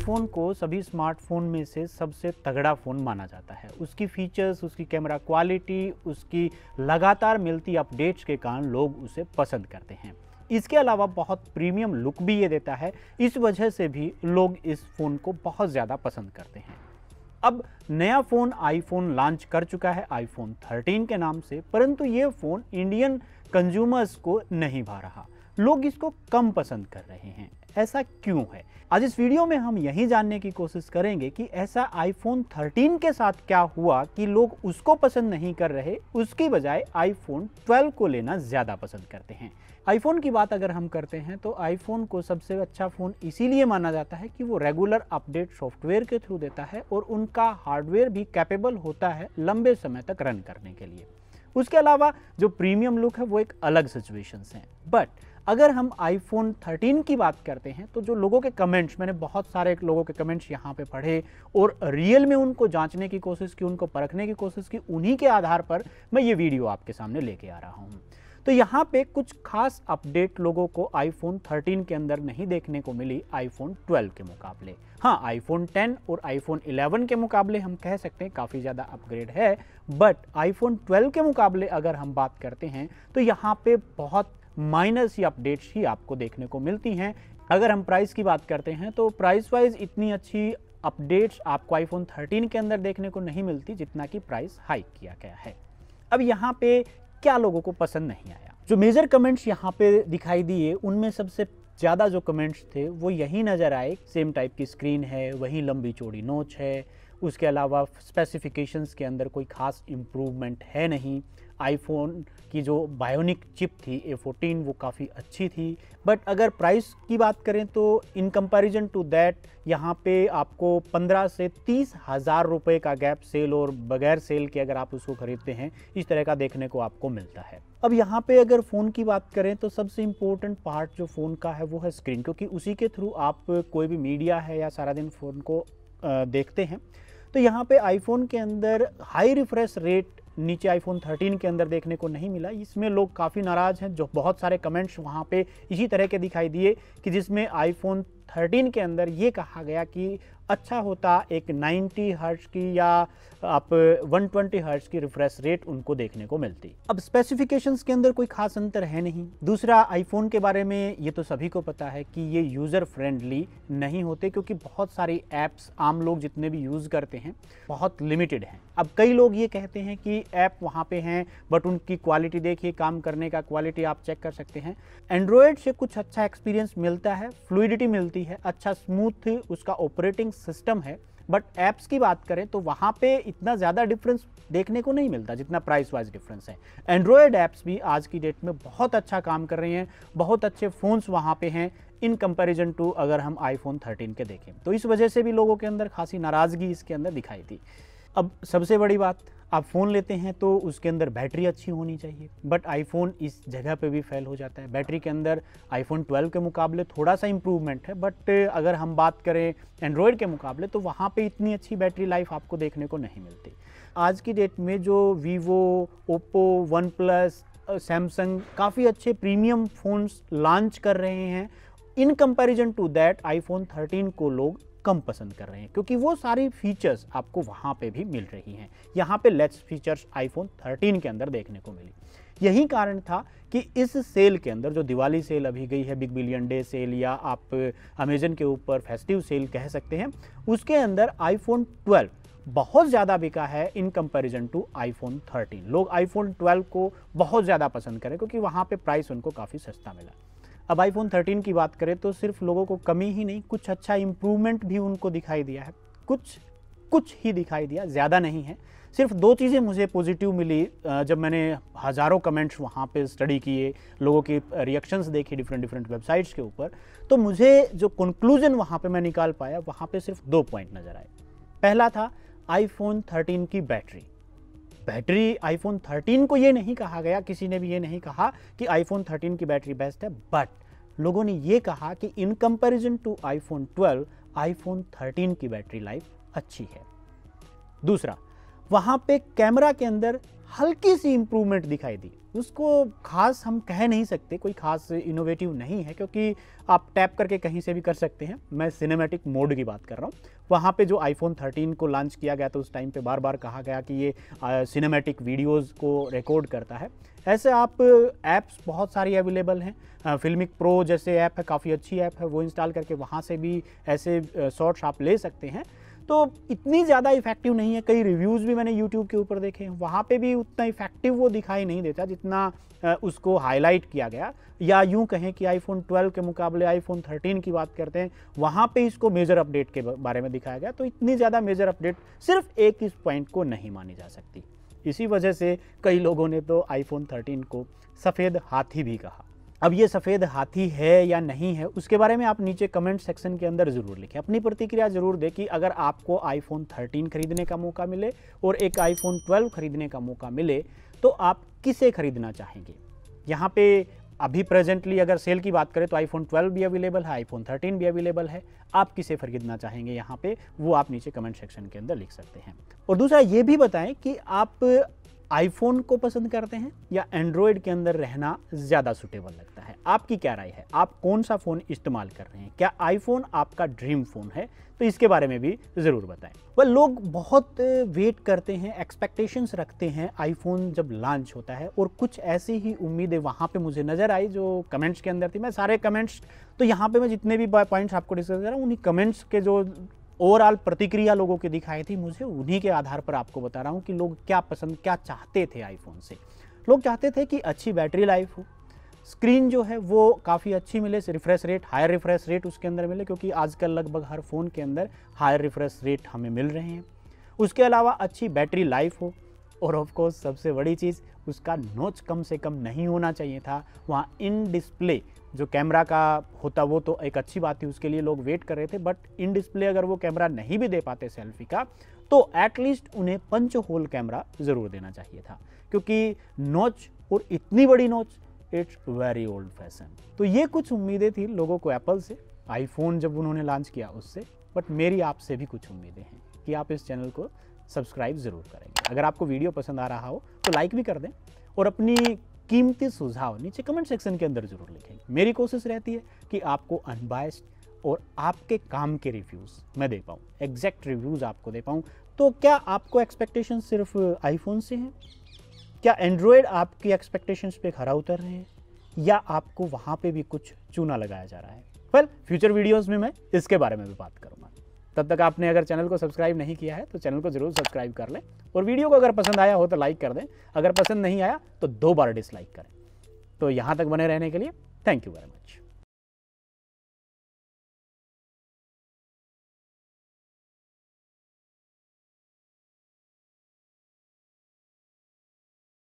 iPhone को सभी smartphone में से सबसे तगड़ा फ़ोन माना जाता है उसकी फ़ीचर्स उसकी कैमरा क्वालिटी उसकी लगातार मिलती अपडेट्स के कारण लोग उसे पसंद करते हैं इसके अलावा बहुत प्रीमियम लुक भी ये देता है इस वजह से भी लोग इस फ़ोन को बहुत ज़्यादा पसंद करते हैं अब नया फ़ोन आईफोन लॉन्च कर चुका है आईफोन 13 के नाम से परंतु ये फ़ोन इंडियन कंज्यूमर्स को नहीं भा रहा लोग इसको कम पसंद कर रहे हैं ऐसा क्यों है आज इस वीडियो में हम यही जानने की कोशिश करेंगे कि ऐसा आईफोन 13 के साथ क्या हुआ कि लोग उसको पसंद नहीं कर रहे उसकी बजाय आईफोन 12 को लेना ज़्यादा पसंद करते हैं आईफोन की बात अगर हम करते हैं तो आईफोन को सबसे अच्छा फ़ोन इसीलिए माना जाता है कि वो रेगुलर अपडेट सॉफ्टवेयर के थ्रू देता है और उनका हार्डवेयर भी कैपेबल होता है लंबे समय तक रन करने के लिए उसके अलावा जो प्रीमियम लुक है वो एक अलग सिचुएशन है बट अगर हम आईफोन 13 की बात करते हैं तो जो लोगों के कमेंट्स मैंने बहुत सारे लोगों के कमेंट्स यहाँ पे पढ़े और रियल में उनको जांचने की कोशिश की उनको परखने की कोशिश की उन्हीं के आधार पर मैं ये वीडियो आपके सामने लेके आ रहा हूँ तो यहाँ पे कुछ खास अपडेट लोगों को आईफोन 13 के अंदर नहीं देखने को मिली आईफोन 12 के मुकाबले हाँ आईफोन 10 और आईफोन 11 के मुकाबले हम कह सकते हैं काफ़ी ज़्यादा अपग्रेड है बट आईफोन 12 के मुकाबले अगर हम बात करते हैं तो यहाँ पे बहुत माइनर सी अपडेट्स ही आपको देखने को मिलती हैं अगर हम प्राइस की बात करते हैं तो प्राइस वाइज इतनी अच्छी अपडेट्स आपको आईफोन 13 के अंदर देखने को नहीं मिलती जितना कि प्राइस हाइक किया गया है अब यहाँ पे क्या लोगों को पसंद नहीं आया जो मेजर कमेंट्स यहाँ पे दिखाई दिए उनमें सबसे ज़्यादा जो कमेंट्स थे वो यही नज़र आए सेम टाइप की स्क्रीन है वही लंबी चौड़ी नोच है उसके अलावा स्पेसिफिकेशंस के अंदर कोई खास इम्प्रूवमेंट है नहीं आईफोन की जो बायोनिक चिप थी ए फोर्टीन वो काफ़ी अच्छी थी बट अगर प्राइस की बात करें तो इन कंपैरिजन टू दैट यहाँ पे आपको पंद्रह से तीस हज़ार रुपये का गैप सेल और बगैर सेल के अगर आप उसको ख़रीदते हैं इस तरह का देखने को आपको मिलता है अब यहाँ पे अगर फ़ोन की बात करें तो सबसे इम्पोर्टेंट पार्ट जो फ़ोन का है वो है स्क्रीन क्योंकि उसी के थ्रू आप कोई भी मीडिया है या सारा दिन फ़ोन को देखते हैं तो यहाँ पे आईफोन के अंदर हाई रिफ्रेश रेट नीचे आईफोन 13 के अंदर देखने को नहीं मिला इसमें लोग काफ़ी नाराज़ हैं जो बहुत सारे कमेंट्स वहाँ पे इसी तरह के दिखाई दिए कि जिसमें आईफोन 2013 के अंदर ये कहा गया कि अच्छा होता एक 90 हर्ट्ज की या आप 120 हर्ट्ज की रिफ्रेश रेट उनको देखने को मिलती अब स्पेसिफिकेशंस के अंदर कोई खास अंतर है नहीं दूसरा आईफोन के बारे में ये तो सभी को पता है कि ये यूज़र फ्रेंडली नहीं होते क्योंकि बहुत सारी ऐप्स आम लोग जितने भी यूज़ करते हैं बहुत लिमिटेड हैं अब कई लोग ये कहते हैं कि ऐप वहाँ पर हैं बट उनकी क्वालिटी देखिए काम करने का क्वालिटी आप चेक कर सकते हैं एंड्रॉयड से कुछ अच्छा एक्सपीरियंस मिलता है फ्लूडिटी मिलती क्वालिटी है अच्छा स्मूथ उसका ऑपरेटिंग सिस्टम है बट ऐप्स की बात करें तो वहाँ पे इतना ज़्यादा डिफरेंस देखने को नहीं मिलता जितना प्राइस वाइज डिफरेंस है एंड्रॉयड ऐप्स भी आज की डेट में बहुत अच्छा काम कर रही हैं बहुत अच्छे फ़ोन्स वहाँ पे हैं इन कंपैरिजन टू अगर हम आईफोन 13 के देखें तो इस वजह से भी लोगों के अंदर खासी नाराज़गी इसके अंदर दिखाई थी अब सबसे बड़ी बात आप फ़ोन लेते हैं तो उसके अंदर बैटरी अच्छी होनी चाहिए बट आईफोन इस जगह पे भी फेल हो जाता है बैटरी के अंदर आईफोन 12 के मुकाबले थोड़ा सा इम्प्रूवमेंट है बट अगर हम बात करें एंड्रॉयड के मुकाबले तो वहाँ पे इतनी अच्छी बैटरी लाइफ आपको देखने को नहीं मिलती आज की डेट में जो Vivo Oppo OnePlus Samsung काफ़ी अच्छे प्रीमियम फ़ोन्स लॉन्च कर रहे हैं in comparison to that iPhone 13 को लोग कम पसंद कर रहे हैं क्योंकि वो सारी फीचर्स आपको वहाँ पे भी मिल रही हैं यहाँ पे लेट्स फीचर्स आईफोन 13 के अंदर देखने को मिली यही कारण था कि इस सेल के अंदर जो दिवाली सेल अभी गई है बिग बिलियन डे सेल या आप अमेजन के ऊपर फेस्टिव सेल कह सकते हैं उसके अंदर आईफोन 12 बहुत ज़्यादा बिका है इन कंपैरिजन टू आईफोन 13 लोग आईफोन 12 को बहुत ज़्यादा पसंद करें क्योंकि वहाँ पे प्राइस उनको काफ़ी सस्ता मिला अब आईफोन 13 की बात करें तो सिर्फ लोगों को कमी ही नहीं कुछ अच्छा इम्प्रूवमेंट भी उनको दिखाई दिया है कुछ कुछ ही दिखाई दिया ज़्यादा नहीं है सिर्फ दो चीज़ें मुझे पॉजिटिव मिली जब मैंने हज़ारों कमेंट्स वहाँ पे स्टडी किए लोगों की रिएक्शंस देखी डिफरेंट डिफरेंट वेबसाइट्स के ऊपर तो मुझे जो कंक्लूजन वहाँ पे मैं निकाल पाया वहाँ पे सिर्फ दो पॉइंट नज़र आए पहला था आईफोन 13 की बैटरी बैटरी आईफोन 13 को ये नहीं कहा गया किसी ने भी ये नहीं कहा कि आईफोन 13 की बैटरी बेस्ट है बट लोगों ने ये कहा कि in comparison to iPhone 12 iPhone 13 की बैटरी लाइफ अच्छी है दूसरा वहाँ पे कैमरा के अंदर हल्की सी इंप्रूवमेंट दिखाई दी उसको खास हम कह नहीं सकते कोई खास इनोवेटिव नहीं है क्योंकि आप टैप करके कहीं से भी कर सकते हैं मैं सिनेमैटिक मोड की बात कर रहा हूँ वहाँ पे जो आईफोन 13 को लॉन्च किया गया तो उस टाइम पे बार बार कहा गया कि ये सिनेमैटिक वीडियोस को रिकॉर्ड करता है ऐसे आप ऐप्स बहुत सारी अवेलेबल हैं फिल्मिक प्रो जैसे ऐप है काफ़ी अच्छी ऐप है वो इंस्टॉल करके वहाँ से भी ऐसे शॉर्ट्स आप ले सकते हैं तो इतनी ज़्यादा इफेक्टिव नहीं है कई रिव्यूज़ भी मैंने यूट्यूब के ऊपर देखे हैं वहाँ पे भी उतना इफेक्टिव वो दिखाई नहीं देता जितना उसको हाईलाइट किया गया या यूँ कहें कि आईफोन 12 के मुकाबले आईफोन 13 की बात करते हैं वहाँ पे इसको मेजर अपडेट के बारे में दिखाया गया तो इतनी ज़्यादा मेजर अपडेट सिर्फ एक इस पॉइंट को नहीं मानी जा सकती इसी वजह से कई लोगों ने तो आईफोन 13 को सफ़ेद हाथी भी कहा अब ये सफ़ेद हाथी है या नहीं है उसके बारे में आप नीचे कमेंट सेक्शन के अंदर ज़रूर लिखें अपनी प्रतिक्रिया ज़रूर दें कि अगर आपको आईफोन 13 खरीदने का मौका मिले और एक आईफोन 12 खरीदने का मौका मिले तो आप किसे खरीदना चाहेंगे यहाँ पे अभी प्रेजेंटली अगर सेल की बात करें तो आईफोन 12 भी अवेलेबल है आईफोन 13 भी अवेलेबल है आप किसे खरीदना चाहेंगे यहाँ पे वो आप नीचे कमेंट सेक्शन के अंदर लिख सकते हैं और दूसरा ये भी बताएं कि आप आईफोन को पसंद करते हैं या एंड्रॉयड के अंदर रहना ज़्यादा सुटेबल लगता है है आपकी क्या राय है आप कौन सा फ़ोन इस्तेमाल कर रहे हैं क्या आईफोन आपका ड्रीम फ़ोन है तो इसके बारे में भी ज़रूर बताएं वह लोग बहुत वेट करते हैं एक्सपेक्टेशंस रखते हैं आईफोन जब लॉन्च होता है और कुछ ऐसी ही उम्मीदें वहाँ पे मुझे नज़र आई जो कमेंट्स के अंदर थी मैं सारे कमेंट्स तो यहाँ पे मैं जितने भी पॉइंट्स आपको डिस्कस कर रहा हूँ उन्हीं कमेंट्स के जो ओवरऑल प्रतिक्रिया लोगों की दिखाई थी मुझे उन्हीं के आधार पर आपको बता रहा हूँ कि लोग क्या पसंद क्या चाहते थे आईफोन से लोग चाहते थे कि अच्छी बैटरी लाइफ हो स्क्रीन जो है वो काफ़ी अच्छी मिले refresh rate higher refresh rate उसके अंदर मिले क्योंकि आजकल लगभग हर फ़ोन के अंदर हायर रिफ्रेश रेट हमें मिल रहे हैं उसके अलावा अच्छी बैटरी लाइफ हो और ऑफकोर्स सबसे बड़ी चीज़ उसका नोच कम से कम नहीं होना चाहिए था वहाँ इन डिस्प्ले जो कैमरा का होता वो तो एक अच्छी बात थी उसके लिए लोग वेट कर रहे थे बट इन डिस्प्ले अगर वो कैमरा नहीं भी दे पाते सेल्फी का तो एटलीस्ट उन्हें पंच होल कैमरा ज़रूर देना चाहिए था क्योंकि नोच और इतनी बड़ी नोच इट्स वेरी ओल्ड फैशन तो ये कुछ उम्मीदें थी लोगों को एप्पल से आईफोन जब उन्होंने लॉन्च किया उससे बट मेरी आपसे भी कुछ उम्मीदें हैं कि आप इस चैनल को सब्सक्राइब ज़रूर करेंगे अगर आपको वीडियो पसंद आ रहा हो तो लाइक भी कर दें और अपनी कीमती सुझाव नीचे कमेंट सेक्शन के अंदर ज़रूर लिखेंगे मेरी कोशिश रहती है कि आपको अनबायस्ड और आपके काम के रिव्यूज़ मैं दे पाऊँ एग्जैक्ट रिव्यूज़ आपको दे पाऊँ तो क्या आपको एक्सपेक्टेशन सिर्फ आईफोन से हैं क्या एंड्रॉयड आपकी एक्सपेक्टेशंस पे खरा उतर रहे हैं या आपको वहाँ पे भी कुछ चूना लगाया जा रहा है वेल फ्यूचर वीडियोस में मैं इसके बारे में भी बात करूँगा तब तक आपने अगर चैनल को सब्सक्राइब नहीं किया है तो चैनल को जरूर सब्सक्राइब कर लें और वीडियो को अगर पसंद आया हो तो लाइक कर दें अगर पसंद नहीं आया तो दो बार डिसलाइक करें तो यहाँ तक बने रहने के लिए थैंक यू वेरी मच